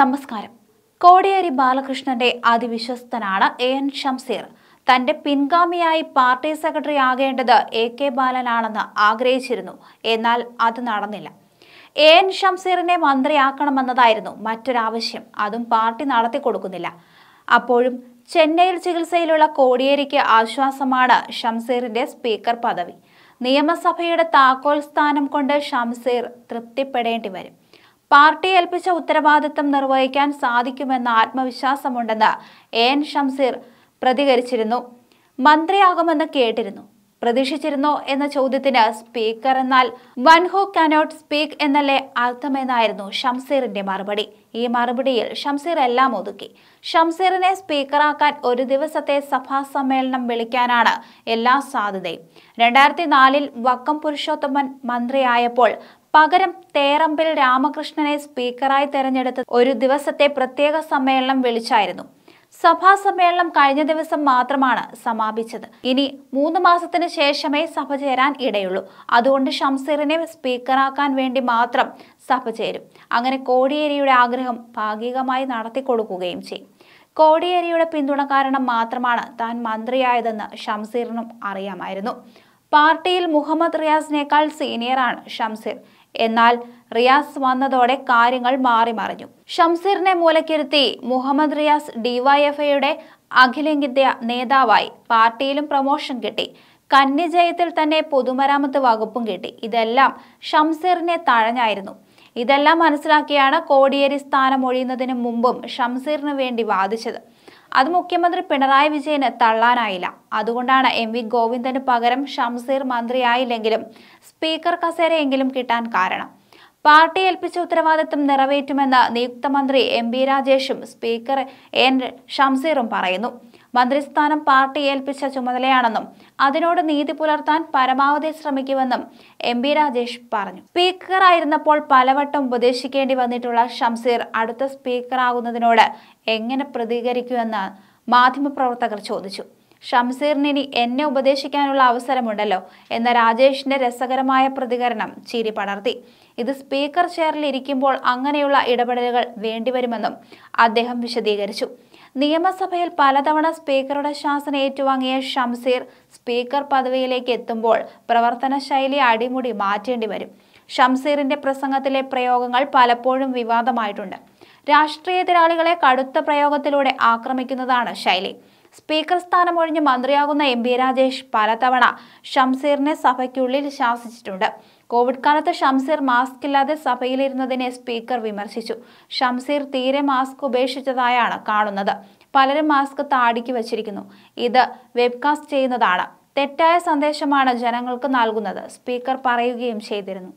നമസ്കാരം കോടിയേരി ബാലകൃഷ്ണന്റെ അതിവിശ്വസ്തനാണ് A N Shamseer തന്റെ പിൻഗാമിയായി പാർട്ടി സെക്രട്ടറി ആകേണ്ടത് എ കെ ബാലനാണെന്ന് ആഗ്രഹിച്ചിരുന്നു എന്നാൽ അത് നടന്നില്ല എ എൻ ഷംസീറിനെ മന്ത്രിയാക്കണമെന്നതായിരുന്നു മറ്റൊരാവശ്യം അതും പാർട്ടി നടത്തി കൊടുക്കുന്നില്ല അപ്പോഴും ചെന്നൈയിൽ ചികിത്സയിലുള്ള കോടിയേരിക്ക് ആശ്വാസമാണ് ഷംസീറിന്റെ സ്പീക്കർ പദവി നിയമസഭയുടെ താക്കോൽ സ്ഥാനം കൊണ്ട് ഷംസീർ തൃപ്തിപ്പെടേണ്ടി വരും പാർട്ടി ഏൽപ്പിച്ച ഉത്തരവാദിത്തം നിർവഹിക്കാൻ സാധിക്കുമെന്ന ആത്മവിശ്വാസമുണ്ടെന്ന് എ എൻ ഷംസീർ പ്രതികരിച്ചിരുന്നു മന്ത്രിയാകുമെന്ന് കേട്ടിരുന്നു പ്രതീക്ഷിച്ചിരുന്നോ എന്ന ചോദ്യത്തിന് സ്പീക്കർ എന്നാൽ വൺ ഹു കനോട്ട് സ്പീക്ക് എന്നല്ലേ അർത്ഥമെന്നായിരുന്നു ഷംസീറിന്റെ മറുപടി ഈ മറുപടിയിൽ ഷംസീർ എല്ലാം ഒതുക്കി ഷംസീറിനെ സ്പീക്കറാക്കാൻ ഒരു ദിവസത്തെ സഭാ സമ്മേളനം വിളിക്കാനാണ് എല്ലാ സാധ്യതയും രണ്ടായിരത്തി നാലിൽ വക്കം പുരുഷോത്തമൻ മന്ത്രിയായപ്പോൾ പകരം തേറമ്പിൽ രാമകൃഷ്ണനെ സ്പീക്കറായി തെരഞ്ഞെടുത്ത് ഒരു ദിവസത്തെ പ്രത്യേക സമ്മേളനം വിളിച്ചായിരുന്നു സഭാ സമ്മേളനം കഴിഞ്ഞ ദിവസം മാത്രമാണ് സമാപിച്ചത് ഇനി മൂന്ന് മാസത്തിന് ശേഷമേ സഭ ചേരാൻ ഇടയുള്ളൂ അതുകൊണ്ട് ഷംസീറിനെ സ്പീക്കറാക്കാൻ വേണ്ടി മാത്രം സഭ ചേരും അങ്ങനെ കോടിയേരിയുടെ ആഗ്രഹം ഭാഗികമായി നടത്തിക്കൊടുക്കുകയും ചെയ്യും കോടിയേരിയുടെ പിന്തുണ കാരണം മാത്രമാണ് താൻ മന്ത്രിയായതെന്ന് ഷംസീറിനും അറിയാമായിരുന്നു പാർട്ടിയിൽ മുഹമ്മദ് റിയാസിനേക്കാൾ സീനിയറാണ് ഷംസീർ എന്നാൽ റിയാസ് വന്നതോടെ കാര്യങ്ങൾ മാറിമറിഞ്ഞു ഷംസീറിനെ മൂലക്കിരുത്തി മുഹമ്മദ് റിയാസ് ഡിവൈഎഫ്ഐയുടെ അഖിലേന്ത്യാ നേതാവായി പാർട്ടിയിലും പ്രൊമോഷൻ കിട്ടി കന്നിജയത്തിൽ തന്നെ പൊതുമരാമത്ത് വകുപ്പും കിട്ടി ഇതെല്ലാം ഷംസീറിനെ തഴഞ്ഞായിരുന്നു ഇതെല്ലാം മനസ്സിലാക്കിയാണ് കോടിയേരി സ്ഥാനം ഒഴിയുന്നതിന് മുമ്പും ഷംസീറിന് വേണ്ടി വാദിച്ചത് അത് മുഖ്യമന്ത്രി പിണറായി വിജയന് തള്ളാനായില്ല അതുകൊണ്ടാണ് എം വി ഗോവിന്ദന് പകരം ഷംസീർ മന്ത്രിയായില്ലെങ്കിലും സ്പീക്കർ കസേരയെങ്കിലും കിട്ടാൻ കാരണം പാർട്ടി ഏൽപ്പിച്ച ഉത്തരവാദിത്വം നിറവേറ്റുമെന്ന് നിയുക്ത മന്ത്രി എം ബി രാജേഷും സ്പീക്കർ എൻ ഷംസീറും പറയുന്നു മന്ത്രിസ്ഥാനം പാർട്ടി ഏൽപ്പിച്ച ചുമതലയാണെന്നും അതിനോട് നീതി പുലർത്താൻ പരമാവധി ശ്രമിക്കുമെന്നും എം ബി രാജേഷ് പറഞ്ഞു സ്പീക്കറായിരുന്നപ്പോൾ പലവട്ടം ഉപദേശിക്കേണ്ടി വന്നിട്ടുള്ള ഷംസീർ അടുത്ത സ്പീക്കറാകുന്നതിനോട് എങ്ങനെ പ്രതികരിക്കുമെന്ന് മാധ്യമപ്രവർത്തകർ ചോദിച്ചു ഷംസീറിനിനി എന്നെ ഉപദേശിക്കാനുള്ള അവസരമുണ്ടല്ലോ എന്ന രാജേഷിന്റെ രസകരമായ പ്രതികരണം ചിരി പടർത്തി ഇത് സ്പീക്കർ ചെയറിൽ ഇരിക്കുമ്പോൾ അങ്ങനെയുള്ള ഇടപെടലുകൾ വേണ്ടിവരുമെന്നും അദ്ദേഹം വിശദീകരിച്ചു നിയമസഭയിൽ പലതവണ സ്പീക്കറുടെ ശാസന ഏറ്റുവാങ്ങിയ ഷംസീർ സ്പീക്കർ പദവിയിലേക്ക് എത്തുമ്പോൾ പ്രവർത്തന ശൈലി അടിമുടി മാറ്റേണ്ടി വരും ഷംസീറിന്റെ പ്രസംഗത്തിലെ പ്രയോഗങ്ങൾ പലപ്പോഴും വിവാദമായിട്ടുണ്ട് രാഷ്ട്രീയ എതിരാളികളെ കടുത്ത പ്രയോഗത്തിലൂടെ ആക്രമിക്കുന്നതാണ് ശൈലി സ്പീക്കർ സ്ഥാനമൊഴിഞ്ഞ് മന്ത്രിയാകുന്ന എം പി രാജേഷ് പലതവണ ഷംസീറിനെ സഭയ്ക്കുള്ളിൽ ശാസിച്ചിട്ടുണ്ട് കോവിഡ് കാലത്ത് ഷംസീർ മാസ്ക് ഇല്ലാതെ സഭയിലിരുന്നതിനെ സ്പീക്കർ വിമർശിച്ചു ഷംസീർ തീരെ മാസ്ക് ഉപേക്ഷിച്ചതായാണ് കാണുന്നത് പലരും മാസ്ക് താടിക്ക് വച്ചിരിക്കുന്നു ഇത് വെബ്കാസ്റ്റ് ചെയ്യുന്നതാണ് തെറ്റായ സന്ദേശമാണ് ജനങ്ങൾക്ക് നൽകുന്നത് സ്പീക്കർ പറയുകയും ചെയ്തിരുന്നു